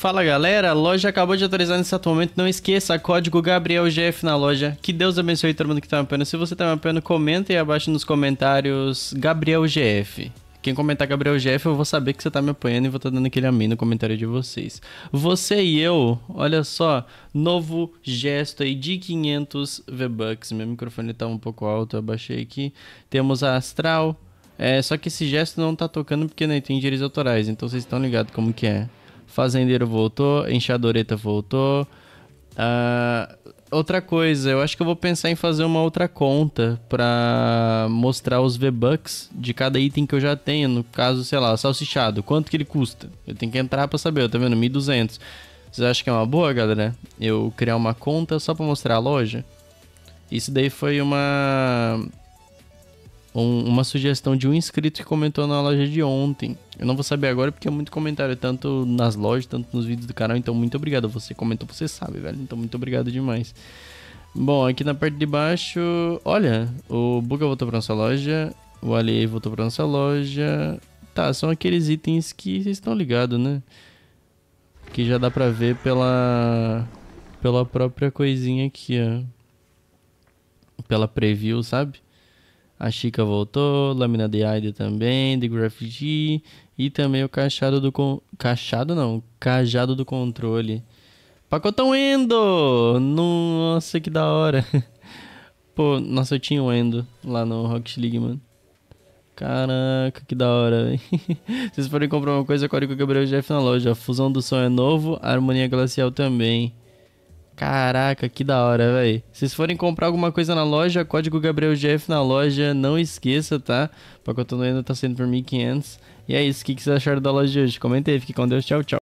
Fala galera, a loja acabou de atualizar nesse atual momento. Não esqueça, código GabrielGF na loja. Que Deus abençoe todo mundo que tá apoiando. Se você tá apoiando, comenta aí abaixo nos comentários GabrielGF. Quem comentar GabrielGF eu vou saber que você tá me apoiando e vou estar tá dando aquele amém no comentário de vocês. Você e eu, olha só, novo gesto aí de 500 V-Bucks. Meu microfone tá um pouco alto, eu baixei aqui. Temos a Astral. É, só que esse gesto não tá tocando porque não né, tem direitos autorais, então vocês estão ligados como que é. Fazendeiro voltou, Enxadoreta voltou. Uh, outra coisa, eu acho que eu vou pensar em fazer uma outra conta para mostrar os V-Bucks de cada item que eu já tenho. No caso, sei lá, salsichado, quanto que ele custa? Eu tenho que entrar para saber, tá vendo? 1200. Vocês acham que é uma boa, galera? Eu criar uma conta só para mostrar a loja? Isso daí foi uma um, uma sugestão de um inscrito que comentou na loja de ontem. Eu não vou saber agora porque é muito comentário, tanto nas lojas, tanto nos vídeos do canal. Então, muito obrigado. Você comentou, você sabe, velho. Então, muito obrigado demais. Bom, aqui na parte de baixo, olha, o Buga voltou para nossa loja, o Ali voltou para nossa loja. Tá, são aqueles itens que vocês estão ligados, né? Que já dá pra ver pela pela própria coisinha aqui, ó. Pela preview, sabe? A Chica voltou, Lâmina de Aida também, de Graffiti e também o cachado do con... cachado não, cajado do controle. Pacotão Endo! Nossa, que da hora. Pô, nossa, eu tinha um Endo lá no Rocket League, mano. Caraca, que da hora, velho. Vocês forem comprar uma coisa, com o Gabriel Jeff na loja. Fusão do som é novo, harmonia glacial também. Caraca, que da hora, velho. Se vocês forem comprar alguma coisa na loja, código GabrielGF na loja, não esqueça, tá? O pacotão ainda tá sendo por 1.500. E é isso, o que, que vocês acharam da loja de hoje? Comenta aí, fique com Deus, tchau, tchau.